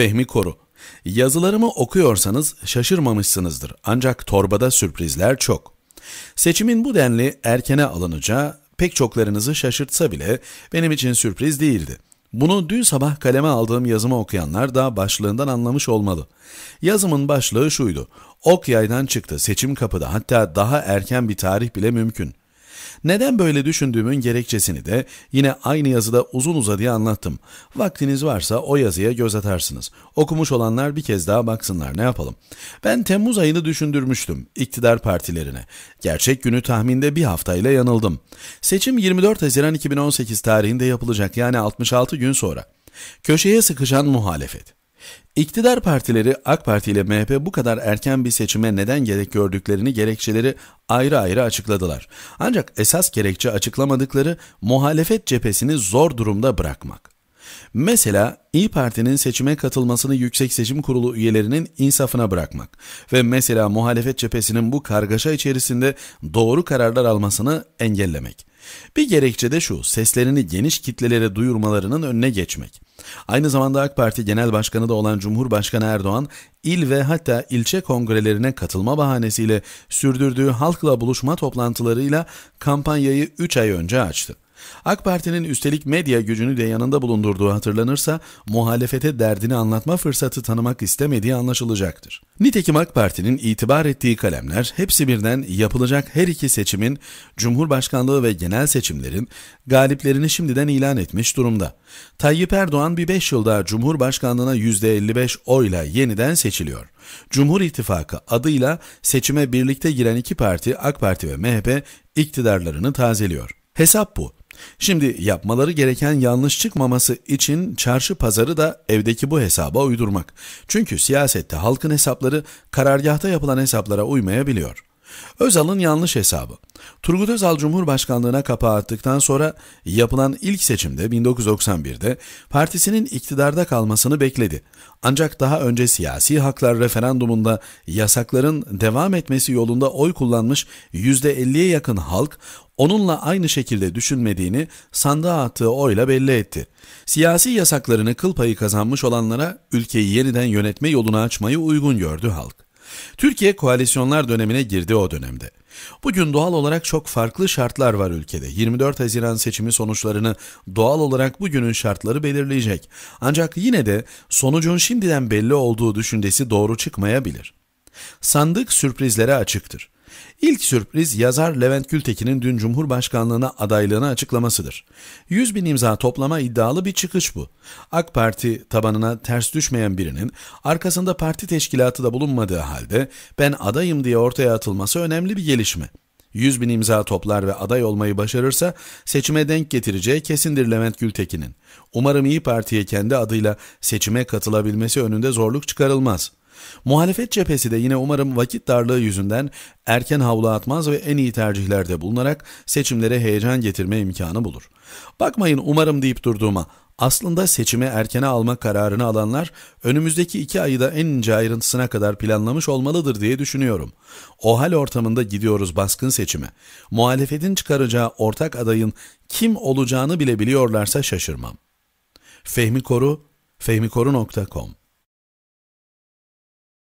Fehmi Koru. Yazılarımı okuyorsanız şaşırmamışsınızdır ancak torbada sürprizler çok. Seçimin bu denli erkene alınacağı pek çoklarınızı şaşırtsa bile benim için sürpriz değildi. Bunu dün sabah kaleme aldığım yazımı okuyanlar da başlığından anlamış olmalı. Yazımın başlığı şuydu. Ok yaydan çıktı, seçim kapıda hatta daha erken bir tarih bile mümkün. Neden böyle düşündüğümün gerekçesini de yine aynı yazıda uzun uzadıya anlattım. Vaktiniz varsa o yazıya göz atarsınız. Okumuş olanlar bir kez daha baksınlar ne yapalım. Ben Temmuz ayını düşündürmüştüm iktidar partilerine. Gerçek günü tahminde bir haftayla yanıldım. Seçim 24 Haziran 2018 tarihinde yapılacak yani 66 gün sonra. Köşeye sıkışan muhalefet. İktidar partileri AK Parti ile MHP bu kadar erken bir seçime neden gerek gördüklerini gerekçeleri ayrı ayrı açıkladılar. Ancak esas gerekçe açıklamadıkları muhalefet cephesini zor durumda bırakmak. Mesela İyi Parti'nin seçime katılmasını Yüksek Seçim Kurulu üyelerinin insafına bırakmak ve mesela muhalefet cephesinin bu kargaşa içerisinde doğru kararlar almasını engellemek. Bir gerekçe de şu, seslerini geniş kitlelere duyurmalarının önüne geçmek. Aynı zamanda AK Parti Genel Başkanı da olan Cumhurbaşkanı Erdoğan, il ve hatta ilçe kongrelerine katılma bahanesiyle sürdürdüğü halkla buluşma toplantılarıyla kampanyayı 3 ay önce açtı. AK Parti'nin üstelik medya gücünü de yanında bulundurduğu hatırlanırsa muhalefete derdini anlatma fırsatı tanımak istemediği anlaşılacaktır. Nitekim AK Parti'nin itibar ettiği kalemler hepsi birden yapılacak her iki seçimin, Cumhurbaşkanlığı ve genel seçimlerin galiplerini şimdiden ilan etmiş durumda. Tayyip Erdoğan bir 5 yılda Cumhurbaşkanlığına %55 oyla yeniden seçiliyor. Cumhur İttifakı adıyla seçime birlikte giren iki parti AK Parti ve MHP iktidarlarını tazeliyor. Hesap bu. Şimdi yapmaları gereken yanlış çıkmaması için çarşı pazarı da evdeki bu hesaba uydurmak. Çünkü siyasette halkın hesapları karargahta yapılan hesaplara uymayabiliyor. Özal'ın yanlış hesabı. Turgut Özal Cumhurbaşkanlığına kapağı attıktan sonra yapılan ilk seçimde 1991'de partisinin iktidarda kalmasını bekledi. Ancak daha önce siyasi haklar referandumunda yasakların devam etmesi yolunda oy kullanmış %50'ye yakın halk onunla aynı şekilde düşünmediğini sandığa attığı oyla belli etti. Siyasi yasaklarını kıl payı kazanmış olanlara ülkeyi yeniden yönetme yolunu açmayı uygun gördü halk. Türkiye koalisyonlar dönemine girdi o dönemde. Bugün doğal olarak çok farklı şartlar var ülkede. 24 Haziran seçimi sonuçlarını doğal olarak bugünün şartları belirleyecek. Ancak yine de sonucun şimdiden belli olduğu düşüncesi doğru çıkmayabilir. Sandık sürprizlere açıktır. İlk sürpriz yazar Levent Gültekin'in dün Cumhurbaşkanlığına adaylığını açıklamasıdır. 100 bin imza toplama iddialı bir çıkış bu. AK Parti tabanına ters düşmeyen birinin arkasında parti teşkilatı da bulunmadığı halde ben adayım diye ortaya atılması önemli bir gelişme. 100 bin imza toplar ve aday olmayı başarırsa seçime denk getireceği kesindir Levent Gültekin'in. Umarım İyi Parti'ye kendi adıyla seçime katılabilmesi önünde zorluk çıkarılmaz.'' Muhalefet cephesi de yine umarım vakit darlığı yüzünden erken havlu atmaz ve en iyi tercihlerde bulunarak seçimlere heyecan getirme imkanı bulur. Bakmayın umarım deyip durduğuma aslında seçime erkene alma kararını alanlar önümüzdeki iki ayı da en ince ayrıntısına kadar planlamış olmalıdır diye düşünüyorum. O hal ortamında gidiyoruz baskın seçime. Muhalefetin çıkaracağı ortak adayın kim olacağını bile biliyorlarsa şaşırmam. Fehmi Koru, fehmikoru.com